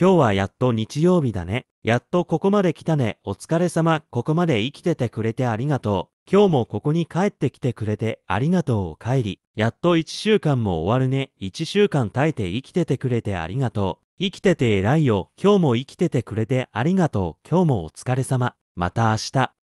今日はやっと日曜日だね。やっとここまで来たね。お疲れ様。ここまで生きててくれてありがとう。今日もここに帰ってきてくれてありがとうお帰り。やっと1週間も終わるね。1週間耐えて生きててくれてありがとう。生きてて偉いよ。今日も生きててくれてありがとう。今日もお疲れ様。また明日。